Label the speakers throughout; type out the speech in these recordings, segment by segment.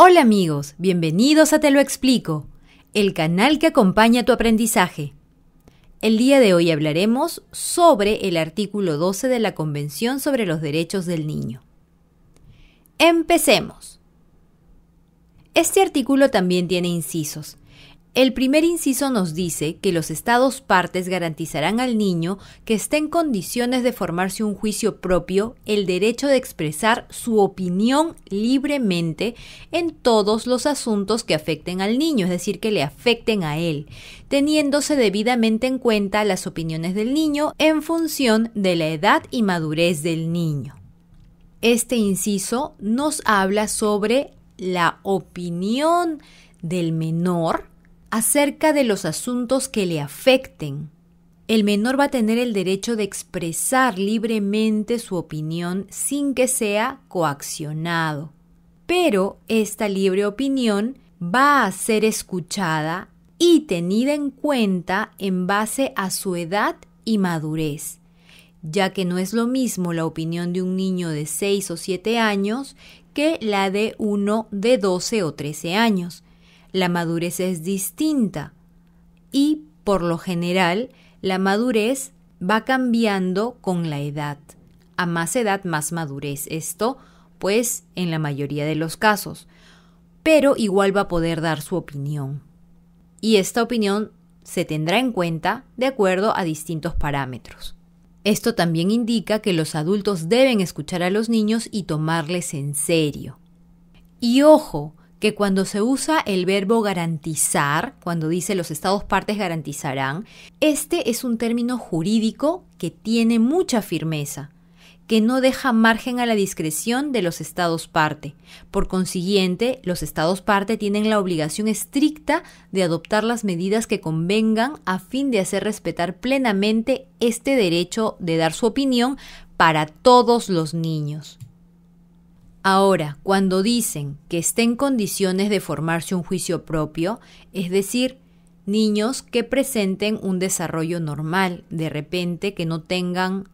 Speaker 1: Hola amigos, bienvenidos a Te lo explico, el canal que acompaña tu aprendizaje. El día de hoy hablaremos sobre el artículo 12 de la Convención sobre los Derechos del Niño. Empecemos. Este artículo también tiene incisos el primer inciso nos dice que los estados partes garantizarán al niño que esté en condiciones de formarse un juicio propio el derecho de expresar su opinión libremente en todos los asuntos que afecten al niño, es decir, que le afecten a él, teniéndose debidamente en cuenta las opiniones del niño en función de la edad y madurez del niño. Este inciso nos habla sobre la opinión del menor acerca de los asuntos que le afecten. El menor va a tener el derecho de expresar libremente su opinión sin que sea coaccionado. Pero esta libre opinión va a ser escuchada y tenida en cuenta en base a su edad y madurez, ya que no es lo mismo la opinión de un niño de 6 o 7 años que la de uno de 12 o 13 años, la madurez es distinta y por lo general la madurez va cambiando con la edad. A más edad, más madurez. Esto, pues, en la mayoría de los casos. Pero igual va a poder dar su opinión. Y esta opinión se tendrá en cuenta de acuerdo a distintos parámetros. Esto también indica que los adultos deben escuchar a los niños y tomarles en serio. Y ojo, que cuando se usa el verbo garantizar, cuando dice los estados partes garantizarán, este es un término jurídico que tiene mucha firmeza, que no deja margen a la discreción de los estados parte. Por consiguiente, los estados parte tienen la obligación estricta de adoptar las medidas que convengan a fin de hacer respetar plenamente este derecho de dar su opinión para todos los niños. Ahora, cuando dicen que estén en condiciones de formarse un juicio propio, es decir, niños que presenten un desarrollo normal, de repente que no tengan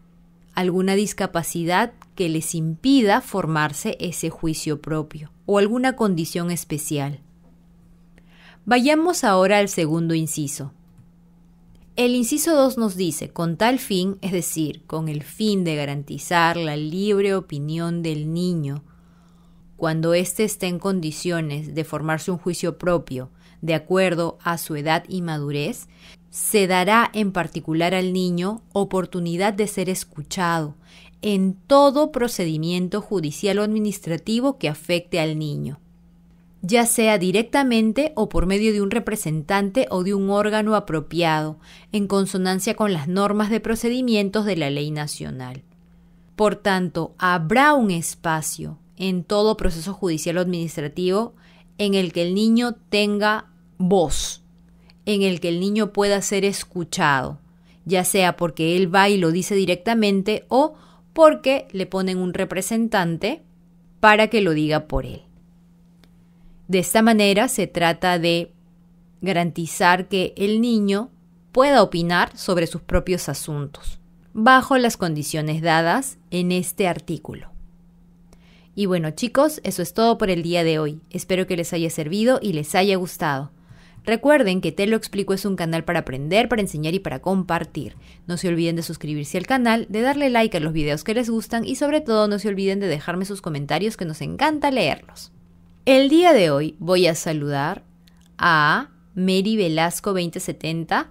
Speaker 1: alguna discapacidad que les impida formarse ese juicio propio o alguna condición especial. Vayamos ahora al segundo inciso. El inciso 2 nos dice, con tal fin, es decir, con el fin de garantizar la libre opinión del niño cuando éste esté en condiciones de formarse un juicio propio de acuerdo a su edad y madurez, se dará en particular al niño oportunidad de ser escuchado en todo procedimiento judicial o administrativo que afecte al niño, ya sea directamente o por medio de un representante o de un órgano apropiado, en consonancia con las normas de procedimientos de la ley nacional. Por tanto, habrá un espacio en todo proceso judicial o administrativo en el que el niño tenga voz, en el que el niño pueda ser escuchado, ya sea porque él va y lo dice directamente o porque le ponen un representante para que lo diga por él. De esta manera se trata de garantizar que el niño pueda opinar sobre sus propios asuntos, bajo las condiciones dadas en este artículo. Y bueno chicos, eso es todo por el día de hoy. Espero que les haya servido y les haya gustado. Recuerden que Te lo explico es un canal para aprender, para enseñar y para compartir. No se olviden de suscribirse al canal, de darle like a los videos que les gustan y sobre todo no se olviden de dejarme sus comentarios que nos encanta leerlos. El día de hoy voy a saludar a Mary Velasco 2070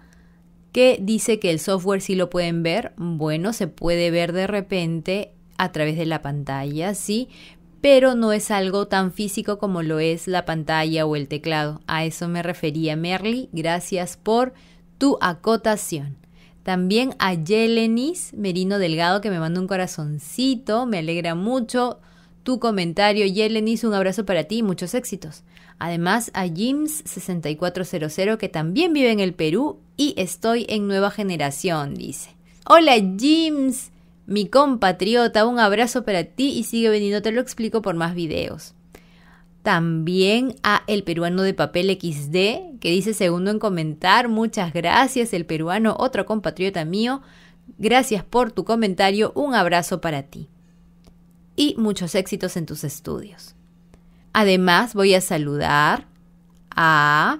Speaker 1: que dice que el software sí lo pueden ver. Bueno, se puede ver de repente a través de la pantalla, ¿sí? Pero no es algo tan físico como lo es la pantalla o el teclado. A eso me refería Merly. Gracias por tu acotación. También a Yelenis Merino Delgado que me mandó un corazoncito. Me alegra mucho tu comentario. Yelenis, un abrazo para ti y muchos éxitos. Además a Jims6400 que también vive en el Perú y estoy en nueva generación, dice. Hola Jims, mi compatriota, un abrazo para ti y sigue veniendo, te lo explico por más videos. También a El Peruano de Papel XD, que dice segundo en comentar, muchas gracias, El Peruano, otro compatriota mío, gracias por tu comentario, un abrazo para ti. Y muchos éxitos en tus estudios. Además, voy a saludar a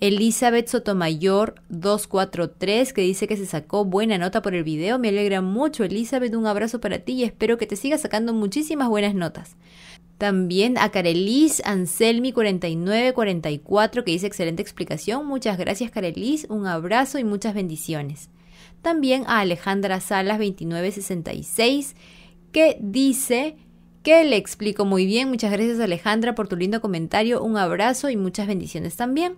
Speaker 1: Elizabeth Sotomayor 243 que dice que se sacó buena nota por el video. Me alegra mucho Elizabeth, un abrazo para ti y espero que te sigas sacando muchísimas buenas notas. También a Carelis Anselmi 4944 que dice excelente explicación. Muchas gracias Carelis, un abrazo y muchas bendiciones. También a Alejandra Salas 2966 que dice que le explico muy bien. Muchas gracias Alejandra por tu lindo comentario, un abrazo y muchas bendiciones también.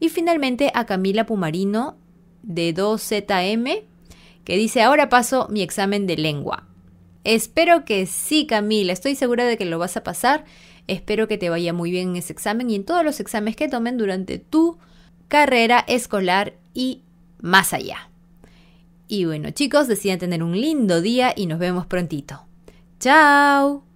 Speaker 1: Y finalmente a Camila Pumarino de 2ZM, que dice, ahora paso mi examen de lengua. Espero que sí, Camila, estoy segura de que lo vas a pasar. Espero que te vaya muy bien en ese examen y en todos los exámenes que tomen durante tu carrera escolar y más allá. Y bueno, chicos, deciden tener un lindo día y nos vemos prontito. ¡Chao!